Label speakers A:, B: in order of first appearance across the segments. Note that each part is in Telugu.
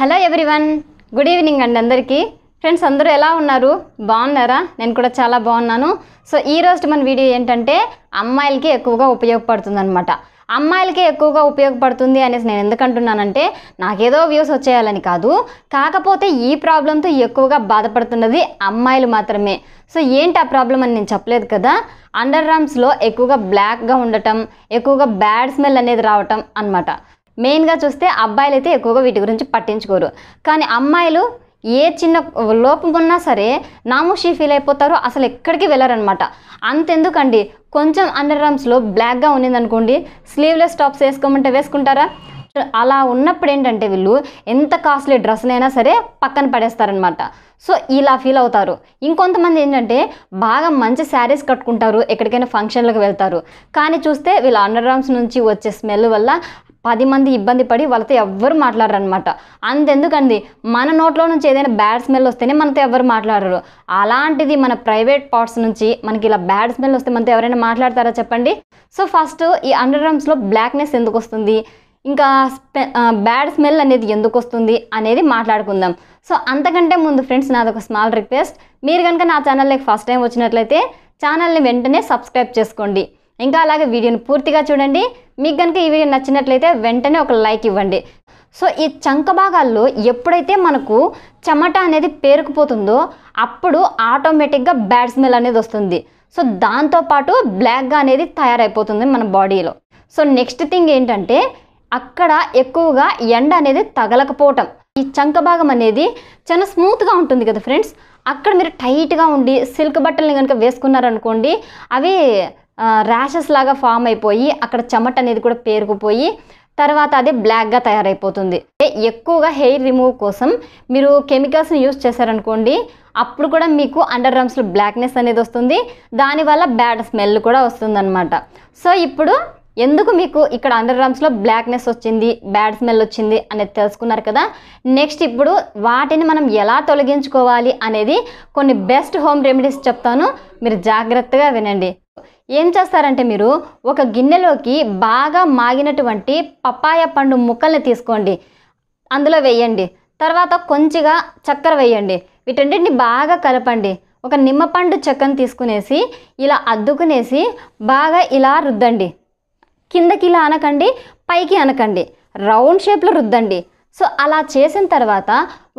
A: హలో ఎవ్రీవన్ గుడ్ ఈవినింగ్ అండి అందరికీ ఫ్రెండ్స్ అందరూ ఎలా ఉన్నారు బాగున్నారా నేను కూడా చాలా బాగున్నాను సో ఈ రోజు మన వీడియో ఏంటంటే అమ్మాయిలకి ఎక్కువగా ఉపయోగపడుతుంది అనమాట అమ్మాయిలకే ఎక్కువగా ఉపయోగపడుతుంది అనేసి నేను ఎందుకంటున్నానంటే నాకేదో వ్యూస్ వచ్చేయాలని కాదు కాకపోతే ఈ ప్రాబ్లంతో ఎక్కువగా బాధపడుతున్నది అమ్మాయిలు మాత్రమే సో ఏంటి ఆ ప్రాబ్లం అని నేను చెప్పలేదు కదా అండర్ ఆర్మ్స్లో ఎక్కువగా బ్లాక్గా ఉండటం ఎక్కువగా బ్యాడ్ స్మెల్ అనేది రావటం అనమాట మెయిన్గా చూస్తే అబ్బాయిలు అయితే ఎక్కువగా వీటి గురించి పట్టించుకోరు కానీ అమ్మాయిలు ఏ చిన్న లోపం ఉన్నా సరే నామోషీ ఫీల్ అయిపోతారో అసలు ఎక్కడికి వెళ్ళారనమాట అంతెందుకండి కొంచెం అండర్ ఆర్మ్స్లో బ్లాక్గా ఉన్నిందనుకోండి స్లీవ్లెస్ టాప్స్ వేసుకోమంటే వేసుకుంటారా అలా ఉన్నప్పుడు ఏంటంటే వీళ్ళు ఎంత కాస్ట్లీ డ్రెస్నైనా సరే పక్కన పడేస్తారనమాట సో ఇలా ఫీల్ అవుతారు ఇంకొంతమంది ఏంటంటే బాగా మంచి శారీస్ కట్టుకుంటారు ఎక్కడికైనా ఫంక్షన్లకు వెళ్తారు కానీ చూస్తే వీళ్ళు అండర్ రామ్స్ నుంచి వచ్చే స్మెల్ వల్ల పది మంది ఇబ్బంది పడి వాళ్ళతో ఎవ్వరు మాట్లాడరనమాట అంతెందుకండి మన నోట్లో నుంచి ఏదైనా బ్యాడ్ స్మెల్ వస్తేనే మనతో ఎవరు మాట్లాడరు అలాంటిది మన ప్రైవేట్ పార్ట్స్ నుంచి మనకి ఇలా బ్యాడ్ స్మెల్ వస్తే మనతో ఎవరైనా మాట్లాడతారా చెప్పండి సో ఫస్ట్ ఈ అండర్ రమ్స్లో బ్లాక్నెస్ ఎందుకు వస్తుంది ఇంకా బ్యాడ్ స్మెల్ అనేది ఎందుకు వస్తుంది అనేది మాట్లాడుకుందాం సో అంతకంటే ముందు ఫ్రెండ్స్ నాది ఒక స్మాల్ రిక్వెస్ట్ మీరు కనుక నా ఛానల్లోకి ఫస్ట్ టైం వచ్చినట్లయితే ఛానల్ని వెంటనే సబ్స్క్రైబ్ చేసుకోండి ఇంకా అలాగే వీడియోని పూర్తిగా చూడండి మీకు కనుక ఈ వీడియో నచ్చినట్లయితే వెంటనే ఒక లైక్ ఇవ్వండి సో ఈ చంక భాగాల్లో ఎప్పుడైతే మనకు చెమట అనేది పేరుకుపోతుందో అప్పుడు ఆటోమేటిక్గా బ్యాడ్ స్మెల్ అనేది వస్తుంది సో దాంతోపాటు బ్లాక్గా అనేది తయారైపోతుంది మన బాడీలో సో నెక్స్ట్ థింగ్ ఏంటంటే అక్కడ ఎక్కువగా ఎండ అనేది తగలకపోవటం ఈ చంక భాగం అనేది చాలా స్మూత్గా ఉంటుంది కదా ఫ్రెండ్స్ అక్కడ మీరు టైట్గా ఉండి సిల్క్ బట్టల్ని కనుక వేసుకున్నారనుకోండి అవి ర్యాషెస్ లాగా ఫామ్ అయిపోయి అక్కడ చెమట అనేది కూడా పేరుకుపోయి తర్వాత అది బ్లాక్గా తయారైపోతుంది ఎక్కువగా హెయిర్ రిమూవ్ కోసం మీరు కెమికల్స్ని యూస్ చేశారనుకోండి అప్పుడు కూడా మీకు అండర్ రమ్స్లో బ్లాక్నెస్ అనేది వస్తుంది దానివల్ల బ్యాడ్ స్మెల్ కూడా వస్తుందన్నమాట సో ఇప్పుడు ఎందుకు మీకు ఇక్కడ అండర్ రమ్స్లో బ్లాక్నెస్ వచ్చింది బ్యాడ్ స్మెల్ వచ్చింది అనేది తెలుసుకున్నారు కదా నెక్స్ట్ ఇప్పుడు వాటిని మనం ఎలా తొలగించుకోవాలి అనేది కొన్ని బెస్ట్ హోమ్ రెమెడీస్ చెప్తాను మీరు జాగ్రత్తగా వినండి ఏం చేస్తారంటే మీరు ఒక గిన్నెలోకి బాగా మాగినటువంటి పప్పాయ పండు ముక్కల్ని తీసుకోండి అందులో వేయండి తర్వాత కొంచెంగా చక్కెర వేయండి వీటన్నింటిని బాగా కలపండి ఒక నిమ్మపండు చెక్కను తీసుకునేసి ఇలా అద్దుకునేసి బాగా ఇలా రుద్దండి కిందకి ఇలా అనకండి పైకి అనకండి రౌండ్ షేప్లో రుద్దండి సో అలా చేసిన తర్వాత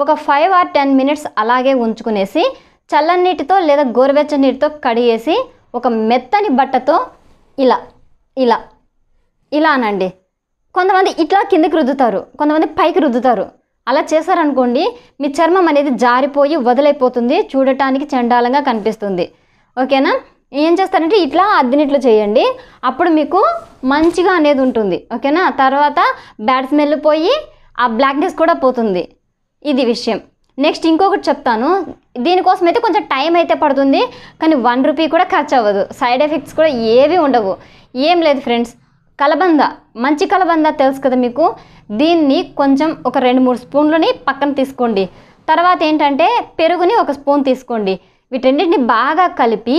A: ఒక ఫైవ్ ఆర్ టెన్ మినిట్స్ అలాగే ఉంచుకునేసి చల్లని నీటితో లేదా గోరువెచ్చని నీటితో కడిగేసి ఒక మెత్తని బట్టతో ఇలా ఇలా ఇలా అనండి కొంతమంది ఇట్లా కిందకి రుద్దుతారు కొంతమంది పైకి రుద్దుతారు అలా చేశారనుకోండి మీ చర్మం అనేది జారిపోయి వదిలైపోతుంది చూడటానికి చండాలంగా కనిపిస్తుంది ఓకేనా ఏం చేస్తారంటే ఇట్లా అద్దినిట్లు చేయండి అప్పుడు మీకు మంచిగా అనేది ఉంటుంది ఓకేనా తర్వాత బ్యాడ్ స్మెల్ పోయి ఆ బ్లాక్నెస్ కూడా పోతుంది ఇది విషయం నెక్స్ట్ ఇంకొకటి చెప్తాను దీనికోసం అయితే కొంచెం టైం అయితే పడుతుంది కానీ వన్ రూపీ కూడా ఖర్చు అవ్వదు సైడ్ ఎఫెక్ట్స్ కూడా ఏవి ఉండవు ఏం లేదు ఫ్రెండ్స్ కలబంద మంచి కలబంద తెలుసు కదా మీకు దీన్ని కొంచెం ఒక రెండు మూడు స్పూన్లని పక్కన తీసుకోండి తర్వాత ఏంటంటే పెరుగుని ఒక స్పూన్ తీసుకోండి వీటన్నిటిని బాగా కలిపి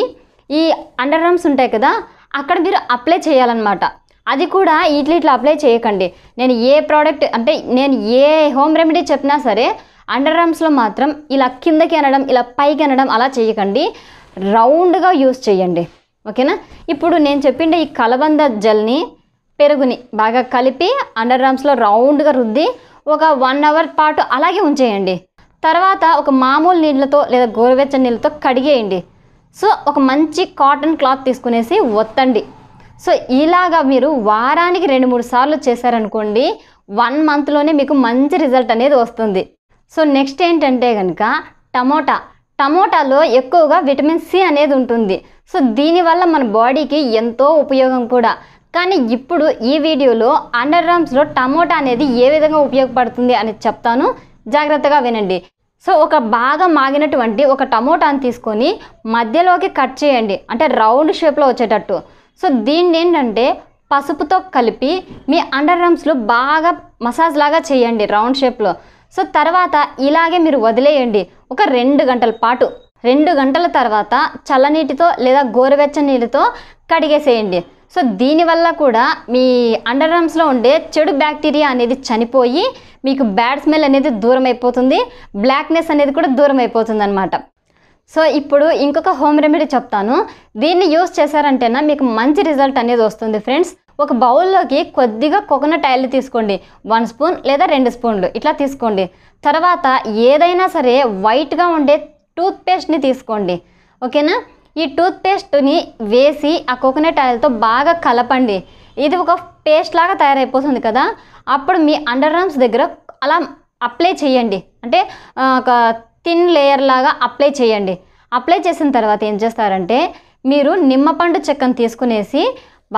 A: ఈ అండర్ రమ్స్ ఉంటాయి కదా అక్కడ మీరు అప్లై చేయాలన్నమాట అది కూడా ఇట్లా ఇట్లా అప్లై చేయకండి నేను ఏ ప్రోడక్ట్ అంటే నేను ఏ హోమ్ రెమెడీ చెప్పినా సరే అండర్ ఆర్మ్స్లో మాత్రం ఇలా కిందకి అనడం ఇలా పైకి అనడం అలా చేయకండి రౌండ్గా యూస్ చేయండి ఓకేనా ఇప్పుడు నేను చెప్పిండే ఈ కలబంద జల్ని పెరుగుని బాగా కలిపి అండర్ ఆర్మ్స్లో రౌండ్గా రుద్ది ఒక వన్ అవర్ పాటు అలాగే ఉంచేయండి తర్వాత ఒక మామూలు నీళ్ళతో లేదా గోరువెచ్చని నీళ్ళతో కడిగేయండి సో ఒక మంచి కాటన్ క్లాత్ తీసుకునేసి ఒత్తండి సో ఇలాగా మీరు వారానికి రెండు మూడు సార్లు చేశారనుకోండి వన్ మంత్లోనే మీకు మంచి రిజల్ట్ అనేది వస్తుంది సో నెక్స్ట్ ఏంటంటే కనుక టమోటా టమోటాలో ఎక్కువగా విటమిన్ సి అనేది ఉంటుంది సో దీనివల్ల మన బాడీకి ఎంతో ఉపయోగం కూడా కానీ ఇప్పుడు ఈ వీడియోలో అండర్ రామ్స్లో టమోటా అనేది ఏ విధంగా ఉపయోగపడుతుంది అని చెప్తాను జాగ్రత్తగా వినండి సో ఒక బాగా మాగినటువంటి ఒక టమోటాను తీసుకొని మధ్యలోకి కట్ చేయండి అంటే రౌండ్ షేప్లో వచ్చేటట్టు సో దీన్ని ఏంటంటే పసుపుతో కలిపి మీ అండర్ రమ్స్లో బాగా మసాజ్ లాగా చేయండి రౌండ్ షేప్లో సో తర్వాత ఇలాగే మీరు వదిలేయండి ఒక రెండు గంటల పాటు రెండు గంటల తర్వాత చల్లనీటితో లేదా గోరువెచ్చని నీళ్ళతో కడిగేసేయండి సో దీనివల్ల కూడా మీ అండర్ ఆర్మ్స్లో ఉండే చెడు బ్యాక్టీరియా అనేది చనిపోయి మీకు బ్యాడ్ స్మెల్ అనేది దూరం అయిపోతుంది బ్లాక్నెస్ అనేది కూడా దూరం అయిపోతుంది అనమాట సో ఇప్పుడు ఇంకొక హోమ్ రెమెడీ చెప్తాను దీన్ని యూస్ చేశారంటేనా మీకు మంచి రిజల్ట్ అనేది వస్తుంది ఫ్రెండ్స్ ఒక బౌల్లోకి కొద్దిగా కోకోనట్ ఆయిల్ తీసుకోండి వన్ స్పూన్ లేదా రెండు స్పూన్లు ఇట్లా తీసుకోండి తర్వాత ఏదైనా సరే వైట్గా ఉండే టూత్పేస్ట్ని తీసుకోండి ఓకేనా ఈ టూత్పేస్ట్ని వేసి ఆ కోకోనట్ ఆయిల్తో బాగా కలపండి ఇది ఒక పేస్ట్ లాగా తయారైపోతుంది కదా అప్పుడు మీ అండర్ ఆర్మ్స్ దగ్గర అలా అప్లై చేయండి అంటే ఒక థిన్ లేయర్ లాగా అప్లై చేయండి అప్లై చేసిన తర్వాత ఏం చేస్తారంటే మీరు నిమ్మపండు చెక్కను తీసుకునేసి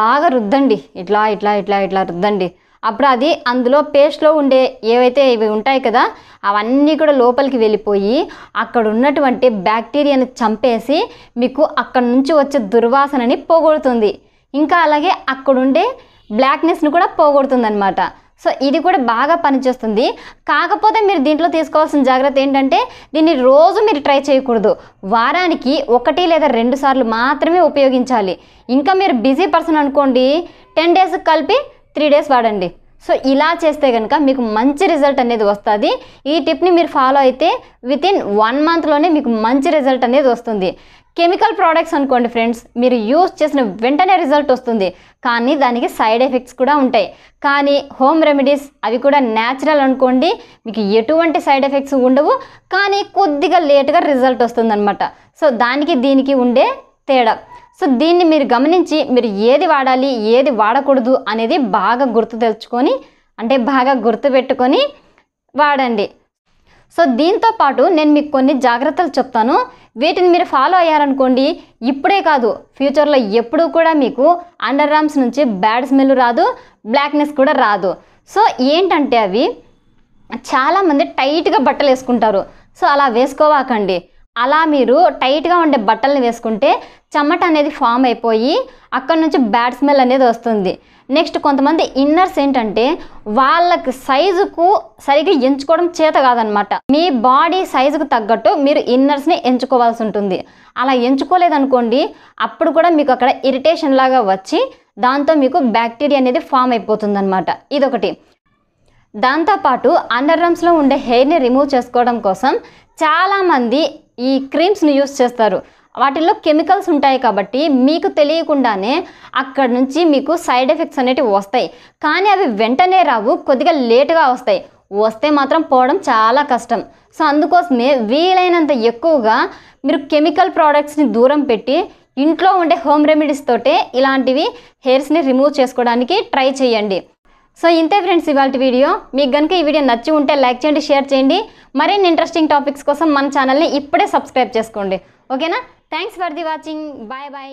A: బాగా రుద్దండి ఇట్లా ఇట్లా ఇట్లా ఇట్లా రుద్దండి అప్పుడు అది అందులో పేస్ట్లో ఉండే ఏవైతే ఇవి ఉంటాయి కదా అవన్నీ కూడా లోపలికి వెళ్ళిపోయి అక్కడ ఉన్నటువంటి బ్యాక్టీరియాని చంపేసి మీకు అక్కడ నుంచి వచ్చే దుర్వాసనని పోగొడుతుంది ఇంకా అలాగే అక్కడుండే బ్లాక్నెస్ని కూడా పోగొడుతుంది అనమాట సో ఇది కూడా బాగా పనిచేస్తుంది కాకపోతే మీరు దీంట్లో తీసుకోవాల్సిన జాగ్రత్త ఏంటంటే దీన్ని రోజు మీరు ట్రై చేయకూడదు వారానికి ఒకటి లేదా రెండు సార్లు మాత్రమే ఉపయోగించాలి ఇంకా మీరు బిజీ పర్సన్ అనుకోండి టెన్ డేస్ కలిపి త్రీ డేస్ వాడండి సో ఇలా చేస్తే కనుక మీకు మంచి రిజల్ట్ అనేది వస్తుంది ఈ టిప్ని మీరు ఫాలో అయితే వితిన్ వన్ మంత్లోనే మీకు మంచి రిజల్ట్ అనేది వస్తుంది కెమికల్ ప్రోడక్ట్స్ అనుకోండి ఫ్రెండ్స్ మీరు యూజ్ చేసిన వెంటనే రిజల్ట్ వస్తుంది కానీ దానికి సైడ్ ఎఫెక్ట్స్ కూడా ఉంటాయి కానీ హోమ్ రెమెడీస్ అవి కూడా న్యాచురల్ అనుకోండి మీకు ఎటువంటి సైడ్ ఎఫెక్ట్స్ ఉండవు కానీ కొద్దిగా లేట్గా రిజల్ట్ వస్తుందన్నమాట సో దానికి దీనికి ఉండే తేడా సో దీన్ని మీరు గమనించి మీరు ఏది వాడాలి ఏది వాడకూడదు అనేది బాగా గుర్తు తెచ్చుకొని అంటే బాగా గుర్తుపెట్టుకొని వాడండి సో దీంతో పాటు నేను మీకు కొన్ని జాగ్రత్తలు చెప్తాను వీటిని మీరు ఫాలో అయ్యారనుకోండి ఇప్పుడే కాదు ఫ్యూచర్లో ఎప్పుడూ కూడా మీకు అండర్ ఆర్మ్స్ నుంచి బ్యాడ్ స్మెల్ రాదు బ్లాక్నెస్ కూడా రాదు సో ఏంటంటే అవి చాలామంది టైట్గా బట్టలు వేసుకుంటారు సో అలా వేసుకోవాకండి అలా మీరు టైట్గా ఉండే బట్టలను వేసుకుంటే చెమట అనేది ఫామ్ అయిపోయి అక్కడ నుంచి బ్యాడ్ స్మెల్ అనేది వస్తుంది నెక్స్ట్ కొంతమంది ఇన్నర్స్ ఏంటంటే వాళ్ళకి సైజుకు సరిగ్గా ఎంచుకోవడం చేత కాదనమాట మీ బాడీ సైజుకు తగ్గట్టు మీరు ఇన్నర్స్ని ఎంచుకోవాల్సి ఉంటుంది అలా ఎంచుకోలేదనుకోండి అప్పుడు కూడా మీకు అక్కడ ఇరిటేషన్ లాగా వచ్చి దాంతో మీకు బ్యాక్టీరియా అనేది ఫామ్ అనమాట ఇదొకటి దాంతోపాటు అండర్ రమ్స్లో ఉండే హెయిర్ని రిమూవ్ చేసుకోవడం కోసం చాలామంది ఈ క్రీమ్స్ని యూస్ చేస్తారు వాటిల్లో కెమికల్స్ ఉంటాయి కాబట్టి మీకు తెలియకుండానే అక్కడ నుంచి మీకు సైడ్ ఎఫెక్ట్స్ అనేటివి వస్తాయి కానీ అవి వెంటనే రావు కొద్దిగా లేటుగా వస్తాయి వస్తే మాత్రం పోవడం చాలా కష్టం సో అందుకోసమే వీలైనంత ఎక్కువగా మీరు కెమికల్ ప్రోడక్ట్స్ని దూరం పెట్టి ఇంట్లో ఉండే హోమ్ రెమెడీస్ తోటే ఇలాంటివి హెయిర్స్ని రిమూవ్ చేసుకోవడానికి ట్రై చేయండి సో ఇంతే ఫ్రెండ్స్ ఇవాళ వీడియో మీకు కనుక ఈ వీడియో నచ్చి ఉంటే లైక్ చేయండి షేర్ చేయండి మరిన్ని ఇంట్రెస్టింగ్ టాపిక్స్ కోసం మన ఛానల్ని ఇప్పుడే సబ్స్క్రైబ్ చేసుకోండి ఓకేనా thanks for the watching bye bye